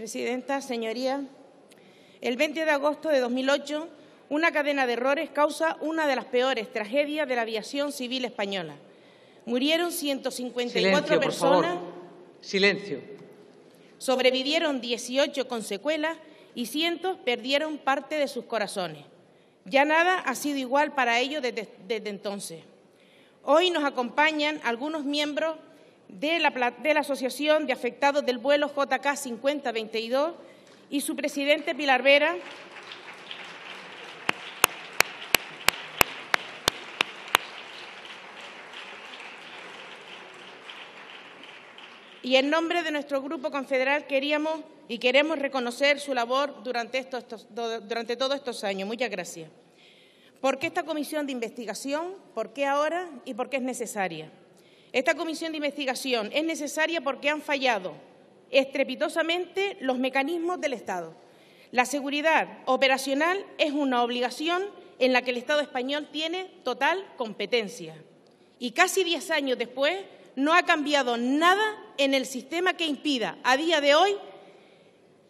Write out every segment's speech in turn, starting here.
Presidenta, señorías, el 20 de agosto de 2008, una cadena de errores causa una de las peores tragedias de la aviación civil española. Murieron 154 personas. Silencio. Sobrevivieron 18 con secuelas y cientos perdieron parte de sus corazones. Ya nada ha sido igual para ellos desde entonces. Hoy nos acompañan algunos miembros de la, Asociación de Afectados del Vuelo JK 5022 y su presidente Pilar Vera. Y en nombre de nuestro Grupo Confederal queríamos y queremos reconocer su labor durante, durante todos estos años. Muchas gracias. ¿Por qué esta comisión de investigación? ¿Por qué ahora? ¿Y por qué es necesaria? Esta comisión de investigación es necesaria porque han fallado estrepitosamente los mecanismos del Estado. La seguridad operacional es una obligación en la que el Estado español tiene total competencia. Y casi diez años después no ha cambiado nada en el sistema que impida a día de hoy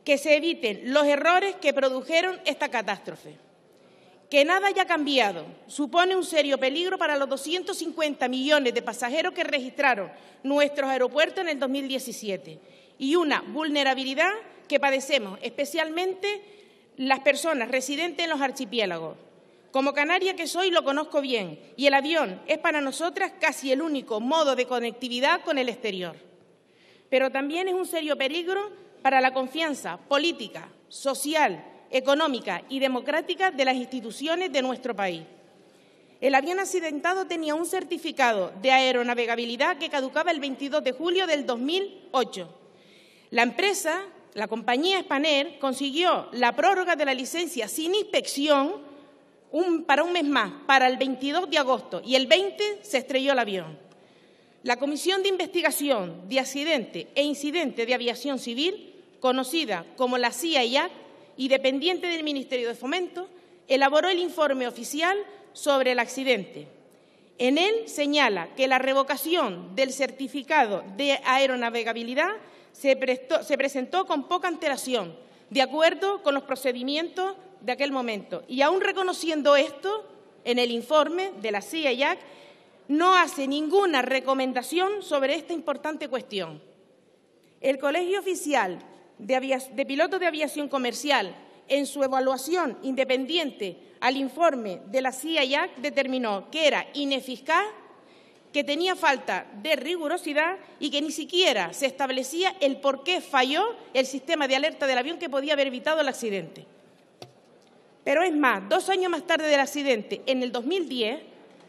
que se eviten los errores que produjeron esta catástrofe que nada haya cambiado supone un serio peligro para los 250 millones de pasajeros que registraron nuestros aeropuertos en el 2017 y una vulnerabilidad que padecemos, especialmente las personas residentes en los archipiélagos. Como canaria que soy, lo conozco bien y el avión es para nosotras casi el único modo de conectividad con el exterior. Pero también es un serio peligro para la confianza política, social económica y democrática de las instituciones de nuestro país. El avión accidentado tenía un certificado de aeronavegabilidad que caducaba el 22 de julio del 2008. La empresa, la compañía Spanair, consiguió la prórroga de la licencia sin inspección para un mes más, para el 22 de agosto, y el 20 se estrelló el avión. La Comisión de Investigación de Accidente e Incidente de Aviación Civil, conocida como la CIA y dependiente del Ministerio de Fomento, elaboró el informe oficial sobre el accidente. En él señala que la revocación del certificado de aeronavegabilidad se, presentó con poca antelación, de acuerdo con los procedimientos de aquel momento. Y aún reconociendo esto, en el informe de la CIA no hace ninguna recomendación sobre esta importante cuestión. El colegio oficial de, piloto de aviación comercial, en su evaluación independiente al informe de la CIA determinó que era ineficaz, que tenía falta de rigurosidad y que ni siquiera se establecía el por qué falló el sistema de alerta del avión que podía haber evitado el accidente. Pero es más, dos años más tarde del accidente, en el 2010,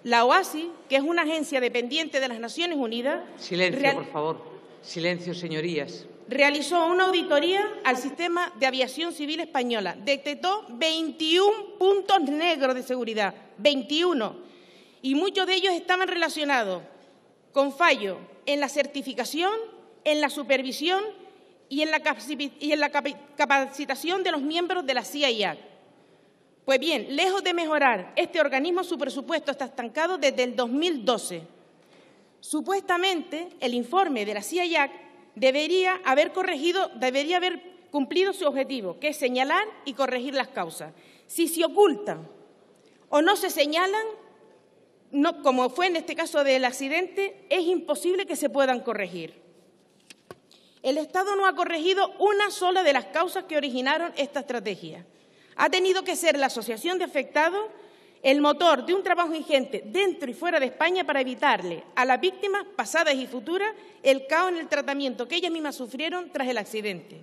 la OASI, que es una agencia dependiente de las Naciones Unidas... Silencio, por favor. Silencio, señorías realizó una auditoría al sistema de aviación civil española. Detectó 21 puntos negros de seguridad, 21, y muchos de ellos estaban relacionados con fallos en la certificación, en la supervisión y en la, capacitación de los miembros de la CIA. Pues bien, lejos de mejorar este organismo, su presupuesto está estancado desde el 2012. Supuestamente, el informe de la CIA debería haber debería haber cumplido su objetivo, que es señalar y corregir las causas. Si se ocultan o no se señalan, como fue en este caso del accidente, es imposible que se puedan corregir. El Estado no ha corregido una sola de las causas que originaron esta estrategia. Ha tenido que ser la Asociación de Afectados el motor de un trabajo ingente dentro y fuera de España para evitarle a las víctimas, pasadas y futuras, el caos en el tratamiento que ellas mismas sufrieron tras el accidente.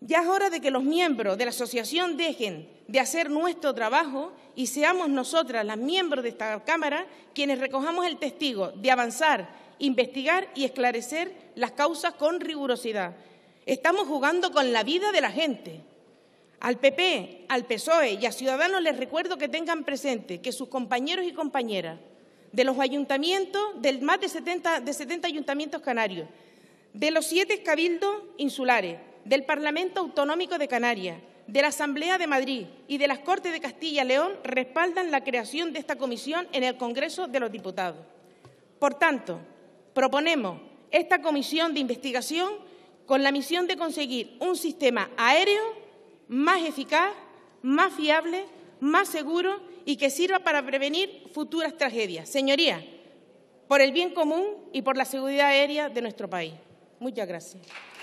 Ya es hora de que los miembros de la asociación dejen de hacer nuestro trabajo y seamos nosotras, las miembros de esta Cámara, quienes recojamos el testigo de avanzar, investigar y esclarecer las causas con rigurosidad. Estamos jugando con la vida de la gente. Al PP, al PSOE y a Ciudadanos les recuerdo que tengan presente que sus compañeros y compañeras de los ayuntamientos, de más de 70, de 70 ayuntamientos canarios, de los siete cabildos insulares, del Parlamento Autonómico de Canarias, de la Asamblea de Madrid y de las Cortes de Castilla y León respaldan la creación de esta comisión en el Congreso de los Diputados. Por tanto, proponemos esta comisión de investigación con la misión de conseguir un sistema aéreo más eficaz, más fiable, más seguro y que sirva para prevenir futuras tragedias. Señorías, por el bien común y por la seguridad aérea de nuestro país. Muchas gracias.